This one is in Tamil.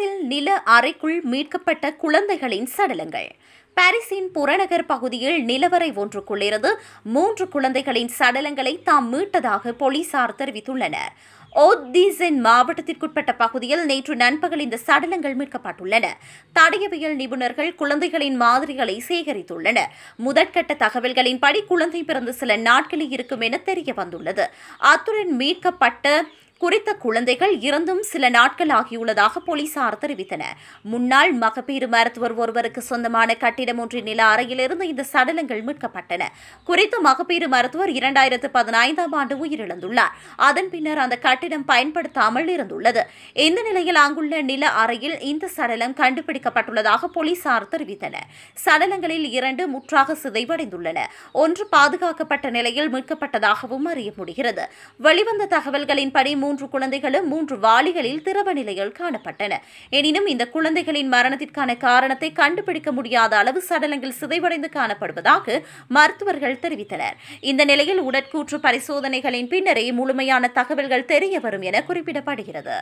பிரான்சில் நில அறைக்குள் மீட்கப்பட்ட குழந்தைகளின் சடலங்கள் பாரிஸின் புறநகர் பகுதியில் நிலவரை ஒன்றுக்குள்ளிருந்து மூன்று குழந்தைகளின் சடலங்களை தாம் மீட்டதாக போலீசார் தெரிவித்துள்ளனர் ஓத்தீசன் மாவட்டத்திற்குட்பட்ட பகுதியில் நேற்று நண்பகல் இந்த சடலங்கள் மீட்கப்பட்டுள்ளன தடயவியல் நிபுணர்கள் குழந்தைகளின் மாதிரிகளை சேகரித்துள்ளனர் முதற்கட்ட தகவல்களின்படி குழந்தை பிறந்த சில நாட்களில் இருக்கும் என தெரிய வந்துள்ளது அத்துடன் மீட்கப்பட்ட குறித்த குழந்தைகள் இறந்தும் சில நாட்கள் ஆகியுள்ளதாக போலீசார் தெரிவித்தனர் முன்னாள் மகப்பேறு மருத்துவர் ஒருவருக்கு சொந்தமான கட்டிடம் ஒன்றின் நில அறையிலிருந்து இந்த சடலங்கள் மீட்கப்பட்டன குறித்த மகப்பேறு மருத்துவர் இரண்டாயிரத்து பதினைந்தாம் ஆண்டு உயிரிழந்துள்ளார் அதன் பின்னர் அந்த கட்டிடம் பயன்படுத்தாமல் இருந்துள்ளது இந்த நிலையில் அங்குள்ள நில அறையில் இந்த சடலம் கண்டுபிடிக்கப்பட்டுள்ளதாக போலீசார் தெரிவித்தனர் சடலங்களில் இரண்டு முற்றாக சிதைவடைந்துள்ளன ஒன்று பாதுகாக்கப்பட்ட நிலையில் மீட்கப்பட்டதாகவும் அறிய முடிகிறது வெளிவந்த தகவல்களின்படி மூன்று குழந்தைகளும் மூன்று வாளிகளில் திரவ நிலையில் காணப்பட்டன எனினும் இந்த குழந்தைகளின் மரணத்திற்கான காரணத்தை கண்டுபிடிக்க முடியாத அளவு சடலங்கள் சிதைவடைந்து காணப்படுவதாக மருத்துவர்கள் தெரிவித்தனர் இந்த நிலையில் உடற்கூற்று பரிசோதனைகளின் பின்னரே முழுமையான தகவல்கள் தெரிய வரும் என குறிப்பிடப்படுகிறது